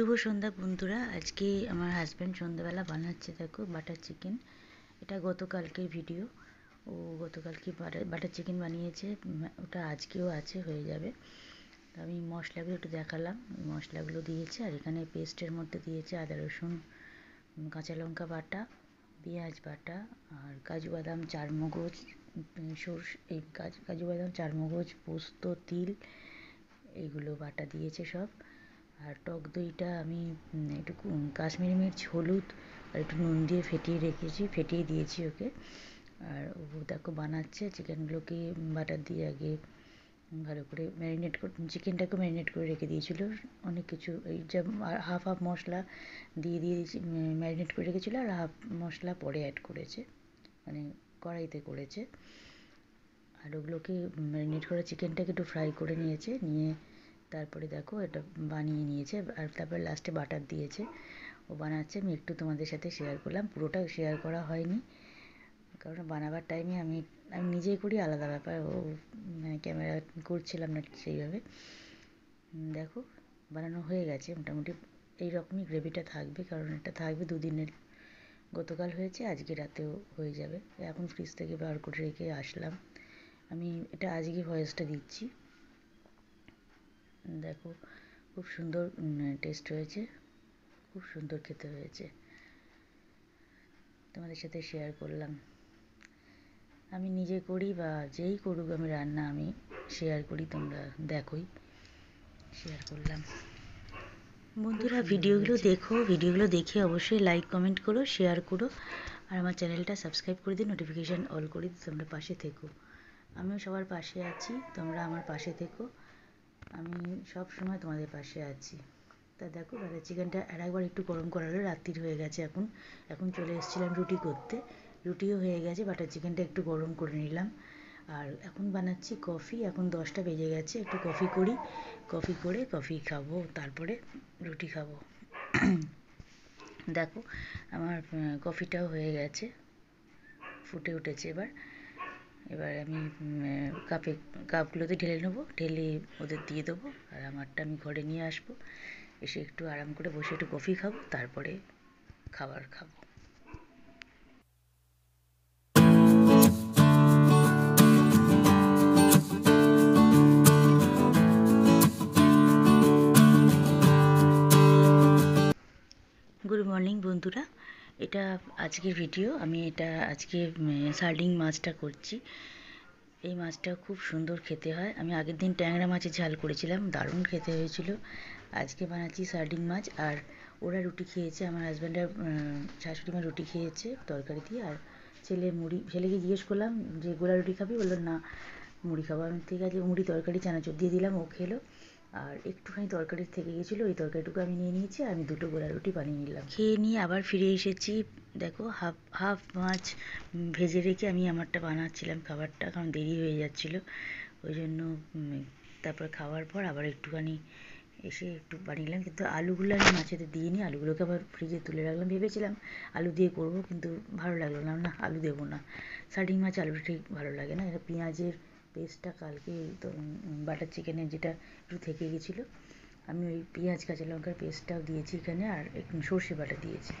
শুভ সন্ধ্যা বন্ধুরা আজকে আমার হাজব্যান্ড সন্ধ্যাবেলা বানাচ্ছে দেখো বাটার চিকেন এটা গতকালকের ভিডিও ও গতকালকে বাটার বাটার চিকেন বানিয়েছে ওটা আজকেও আছে হয়ে যাবে আমি মশলাগুলো একটু দেখালাম মশলাগুলো দিয়েছে আর এখানে পেস্টের মধ্যে দিয়েছে আদা রসুন কাঁচা লঙ্কা বাটা পেঁয়াজ বাটা আর কাজু বাদাম চারমগজ সর্ষে এই কাজু বাদাম চারমগজ পোস্ত তিল এগুলো বাটা দিয়েছে সব আর টক দইটা আমি একটু কাশ্মীরি মির্চ হলুদ আর একটু নুন দিয়ে ফেটিয়ে রেখেছি ফেটিয়ে দিয়েছি ওকে আর ও দেখো বানাচ্ছে চিকেনগুলোকে বাটার দিয়ে আগে ভালো করে ম্যারিনেট করে চিকেনটাকে ম্যারিনেট করে রেখে দিয়েছিলো অনেক কিছু এই যে হাফ হাফ মশলা দিয়ে দিয়েছি ম্যারিনেট করে রেখেছিলো আর হাফ মশলা পরে অ্যাড করেছে মানে কড়াইতে করেছে আর ওগুলোকে ম্যারিনেট করা চিকেনটাকে একটু ফ্রাই করে নিয়েছে নিয়ে তারপরে দেখো এটা বানিয়ে নিয়েছে আর তারপরে লাস্টে বাটার দিয়েছে ও বানাচ্ছে আমি একটু তোমাদের সাথে শেয়ার করলাম পুরোটা শেয়ার করা হয়নি কারণ বানাবার টাইমে আমি আমি নিজেই করি আলাদা ব্যাপার ও মানে ক্যামেরা করছিলাম না সেইভাবে দেখো বানানো হয়ে গেছে মোটামুটি এই রকমই গ্রেভিটা থাকবে কারণ এটা থাকবে দুদিনের গতকাল হয়েছে আজকে রাতেও হয়ে যাবে এখন ফ্রিজ থেকে বার করে রেখে আসলাম আমি এটা আজকে ভয়েসটা দিচ্ছি দেখো খুব সুন্দর টেস্ট হয়েছে খুব সুন্দর খেতে হয়েছে তোমাদের সাথে শেয়ার করলাম আমি নিজে করি বা যেই করুক আমি রান্না আমি শেয়ার করি তোমরা দেখোই শেয়ার করলাম বন্ধুরা ভিডিওগুলো দেখো ভিডিওগুলো দেখে অবশ্যই লাইক কমেন্ট করো শেয়ার করো আর আমার চ্যানেলটা সাবস্ক্রাইব করে দিই নোটিফিকেশান অল করে দিই তোমরা পাশে থেকো আমিও সবার পাশে আছি তোমরা আমার পাশে থেকো আমি সব সময় তোমাদের পাশে আছি তা দেখো দাদা চিকেনটা আর একবার একটু গরম করা হলো রাত্রির হয়ে গেছে এখন এখন চলে এসেছিলাম রুটি করতে রুটিও হয়ে গেছে বাটার চিকেনটা একটু গরম করে নিলাম আর এখন বানাচ্ছি কফি এখন দশটা বেজে গেছে একটু কফি করি কফি করে কফি খাবো তারপরে রুটি খাবো দেখো আমার কফিটাও হয়ে গেছে ফুটে উঠেছে এবার এবার আমি কাপে কাপগুলোতে ঢেলে নেবো ঢেলে ওদের দিয়ে দেবো আর আমারটা আমি ঘরে নিয়ে আসবো এসে একটু আরাম করে বসে একটু কফি খাবো তারপরে খাবার খাবো গুড মর্নিং বন্ধুরা এটা আজকের ভিডিও আমি এটা আজকে সার্ডিং মাছটা করছি এই মাছটা খুব সুন্দর খেতে হয় আমি আগের দিন ট্যাংরা মাছের ঝাল করেছিলাম দারুণ খেতে হয়েছিল আজকে বানাচ্ছি সার্ডিং মাছ আর ওরা রুটি খেয়েছে আমার হাজব্যান্ডের শাশুড়ি মা রুটি খেয়েছে তরকারি দিয়ে আর ছেলে মুড়ি ছেলেকে জিজ্ঞেস করলাম যে গোলা রুটি খাবি বললো না মুড়ি খাবো আমি ঠিক আছে মুড়ি তরকারি চানাচুর দিয়ে দিলাম ও খেলো আর একটুখানি তরকারি থেকে গেছিলো ওই তরকারিটুকু আমি নিয়ে নিয়েছি আমি দুটো গোলা রুটি বানিয়ে নিলাম খেয়ে নিয়ে আবার ফিরে এসেছি দেখো হাফ হাফ মাছ ভেজে রেখে আমি আমারটা বানাচ্ছিলাম খাবারটা কারণ দেরি হয়ে যাচ্ছিল ওই জন্য তারপর খাওয়ার পর আবার একটুখানি এসে একটু বানিয়ে নিলাম কিন্তু আলুগুলো আমি মাছেতে দিয়ে নিই আলুগুলোকে আবার ফ্রিজে তুলে রাখলাম ভেবেছিলাম আলু দিয়ে করবো কিন্তু ভালো লাগলো না না আলু দেবো না সার্ডিং মাছ আলুটা ঠিক ভালো লাগে না এটা পেঁয়াজের পেস্টটা কালকে তো বাটার চিকেনে যেটা একটু থেকে গেছিলো আমি ওই পেঁয়াজ কাঁচা লঙ্কার পেস্টটাও দিয়েছি এখানে আর একটু সর্ষে বাটা দিয়েছি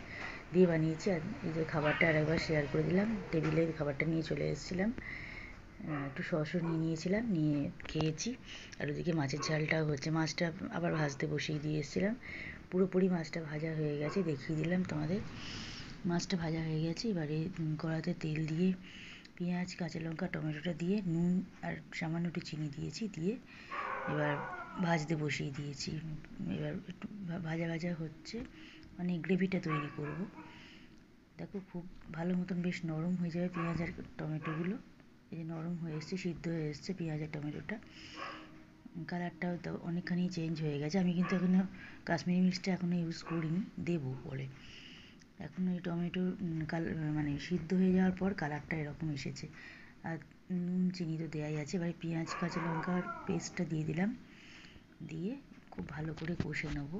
দিয়ে বানিয়েছি আর এই যে খাবারটা আর একবার শেয়ার করে দিলাম টেবিলে খাবারটা নিয়ে চলে এসেছিলাম একটু সসও নিয়ে নিয়েছিলাম নিয়ে খেয়েছি আর ওদিকে মাছের ঝালটা হচ্ছে মাছটা আবার ভাজতে বসিয়ে দিয়ে এসেছিলাম পুরোপুরি মাছটা ভাজা হয়ে গেছে দেখিয়ে দিলাম তোমাদের মাছটা ভাজা হয়ে গেছে এবারে কড়াতে তেল দিয়ে পেঁয়াজ কাঁচা লঙ্কা টমেটোটা দিয়ে নুন আর সামান্য একটু চিনি দিয়েছি দিয়ে এবার ভাজতে বসিয়ে দিয়েছি এবার একটু ভাজা ভাজা হচ্ছে মানে গ্রেভিটা তৈরি করব দেখো খুব ভালো মতন বেশ নরম হয়ে যাবে পেঁয়াজ আর টমেটোগুলো এই যে নরম হয়ে এসছে সিদ্ধ হয়ে এসছে পেঁয়াজ আর টমেটোটা কালারটাও তো অনেকখানি চেঞ্জ হয়ে গেছে আমি কিন্তু এখনও কাশ্মীরি মিক্সটা এখনও ইউজ করিনি দেবো পরে এখন ওই টমেটো কাল মানে সিদ্ধ হয়ে যাওয়ার পর কালারটা এরকম এসেছে আর নুন চিনি তো দেওয়াই আছে এবারে পেঁয়াজ কাঁচা লঙ্কার পেস্টটা দিয়ে দিলাম দিয়ে খুব ভালো করে কষে নেবো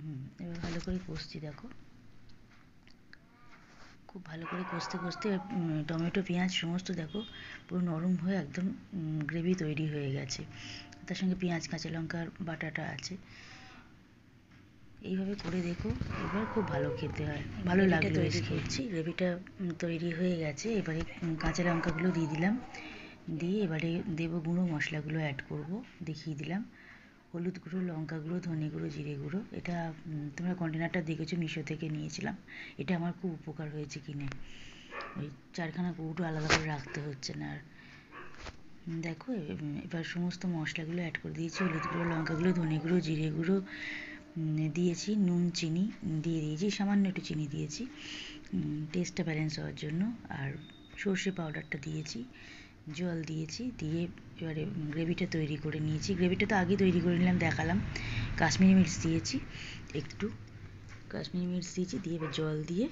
হুম এবার ভালো করে কষছি দেখো খুব ভালো করে কষতে কষতে টমেটো পেঁয়াজ সমস্ত দেখো পুরো নরম হয়ে একদম গ্রেভি তৈরি হয়ে গেছে তার সঙ্গে পেঁয়াজ কাঁচা লঙ্কার বাটাটা আছে এইভাবে করে দেখো এবার খুব ভালো খেতে হয় ভালো লাগে বেশ করছি রেভিটা তৈরি হয়ে গেছে এবারে কাঁচা লঙ্কাগুলো দিয়ে দিলাম দিয়ে এবারে দেব গুঁড়ো মশলাগুলো অ্যাড করব দেখিয়ে দিলাম হলুদ গুঁড়ো লঙ্কা গুঁড়ো ধনে গুঁড়ো জিরে গুঁড়ো এটা তোমরা কন্টেনারটা দেখেছো মিশো থেকে নিয়েছিলাম এটা আমার খুব উপকার হয়েছে কিনে ওই চারখানা কৌটো আলাদা করে রাখতে হচ্ছে না আর দেখো এবার সমস্ত মশলাগুলো অ্যাড করে দিয়েছি হলুদ গুঁড়ো লঙ্কা গুঁড়ো ধনে গুঁড়ো জিরে গুঁড়ো দিয়েছি নুন চিনি দিয়ে দিয়েছি সামান্য একটু চিনি দিয়েছি টেস্টটা ব্যালেন্স হওয়ার জন্য আর সর্ষে পাউডারটা দিয়েছি জল দিয়েছি দিয়ে এবারে গ্রেভিটা তৈরি করে নিয়েছি গ্রেভিটা তো আগে তৈরি করে নিলাম দেখালাম কাশ্মীরি মির্চ দিয়েছি একটু কাশ্মীরি মির্চ দিয়েছি দিয়ে এবার জল দিয়ে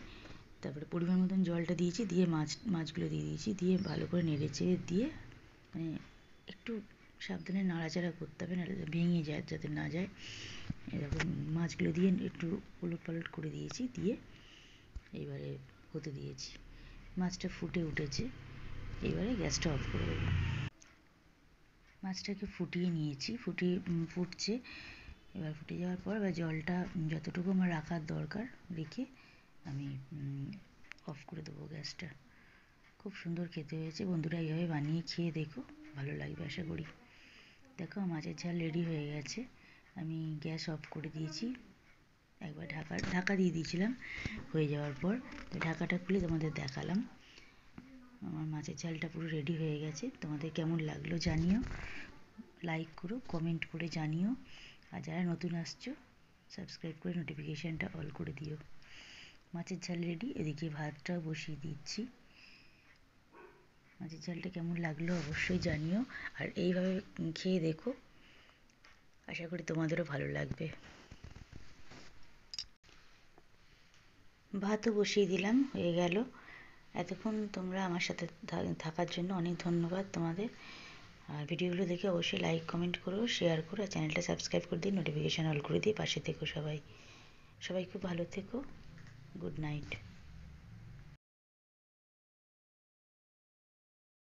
তারপরে পরিমাণ মতন জলটা দিয়েছি দিয়ে মাছ মাছগুলো দিয়ে দিয়েছি দিয়ে ভালো করে নেড়ে চেড়ে দিয়ে মানে একটু সাবধানে নাড়াচাড়া করতে হবে নাড়া ভেঙে যায় যাতে না যায় এরকম মাছগুলো দিয়ে একটু উলট পালট করে দিয়েছি দিয়ে এবারে হতে দিয়েছি মাছটা ফুটে উঠেছে এবারে গ্যাসটা অফ করে দেবো মাছটাকে ফুটিয়ে নিয়েছি ফুটিয়ে ফুটছে এবার ফুটে যাওয়ার পর এবার জলটা যতটুকু আমার রাখার দরকার রেখে আমি অফ করে দেবো গ্যাসটা খুব সুন্দর খেতে হয়েছে বন্ধুরা এইভাবে বানিয়ে খেয়ে দেখো ভালো লাগবে আশা করি দেখো মাছের ঝাল রেডি হয়ে গেছে আমি গ্যাস অফ করে দিয়েছি একবার ঢাকা ঢাকা দিয়ে দিয়েছিলাম হয়ে যাওয়ার পর তো ঢাকাটা খুলে তোমাদের দেখালাম আমার মাছের ঝালটা পুরো রেডি হয়ে গেছে তোমাদের কেমন লাগলো জানিও লাইক করো কমেন্ট করে জানিও আর যারা নতুন আসছো সাবস্ক্রাইব করে নোটিফিকেশানটা অল করে দিও মাছের ঝাল রেডি এদিকে ভাতটাও বসিয়ে দিচ্ছি মাছের ঝালটা কেমন লাগলো অবশ্যই জানিও আর এইভাবে খেয়ে দেখো আশা করি তোমাদেরও ভালো লাগবে ভাতও বসিয়ে দিলাম হয়ে গেল এতক্ষণ তোমরা আমার সাথে থাকার জন্য অনেক ধন্যবাদ তোমাদের আর ভিডিওগুলো দেখে অবশ্যই লাইক কমেন্ট করো শেয়ার করো আর চ্যানেলটা সাবস্ক্রাইব করে দিই নোটিফিকেশান অল করে দিই পাশে থেকো সবাই সবাই খুব ভালো থেকো গুড নাইট